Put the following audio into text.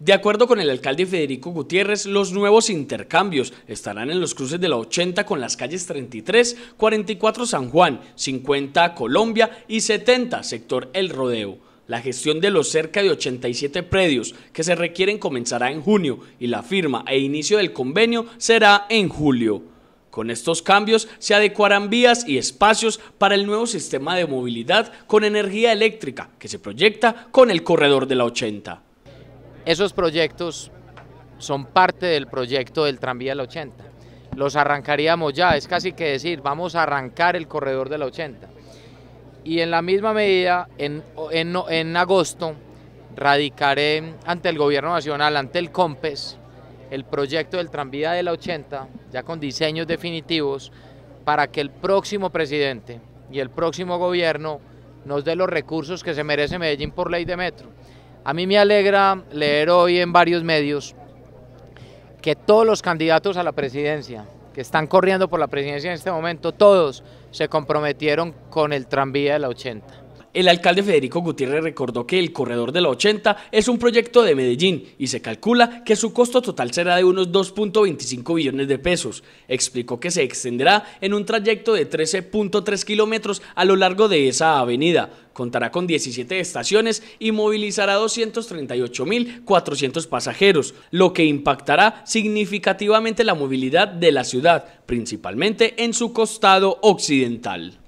De acuerdo con el alcalde Federico Gutiérrez, los nuevos intercambios estarán en los cruces de la 80 con las calles 33, 44 San Juan, 50 Colombia y 70 sector El Rodeo. La gestión de los cerca de 87 predios que se requieren comenzará en junio y la firma e inicio del convenio será en julio. Con estos cambios se adecuarán vías y espacios para el nuevo sistema de movilidad con energía eléctrica que se proyecta con el corredor de la 80. Esos proyectos son parte del proyecto del tranvía de la 80. Los arrancaríamos ya, es casi que decir, vamos a arrancar el corredor de la 80. Y en la misma medida, en, agosto, radicaré ante el Gobierno Nacional, ante el COMPES, el proyecto del tranvía de la 80, ya con diseños definitivos, para que el próximo presidente y el próximo gobierno nos dé los recursos que se merece Medellín por ley de metro. A mí me alegra leer hoy en varios medios que todos los candidatos a la presidencia que están corriendo por la presidencia en este momento, todos se comprometieron con el tranvía de la 80. El alcalde Federico Gutiérrez recordó que el Corredor de la 80 es un proyecto de Medellín y se calcula que su costo total será de unos 2.25 billones de pesos. Explicó que se extenderá en un trayecto de 13.3 kilómetros a lo largo de esa avenida. Contará con 17 estaciones y movilizará 238.400 pasajeros, lo que impactará significativamente la movilidad de la ciudad, principalmente en su costado occidental.